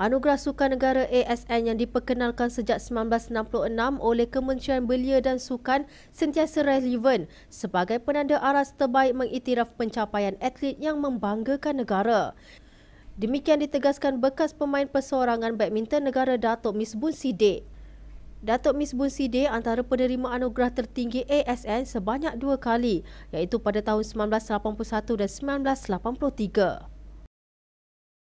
Anugerah Sukan Negara ASN yang diperkenalkan sejak 1966 oleh Kementerian Belia dan Sukan sentiasa relevan sebagai penanda aras terbaik mengiktiraf pencapaian atlet yang membanggakan negara. Demikian ditegaskan bekas pemain persorangan badminton negara Datuk Miss Bun Sidik. Datuk Miss Bun antara penerima anugerah tertinggi ASN sebanyak dua kali iaitu pada tahun 1981 dan 1983.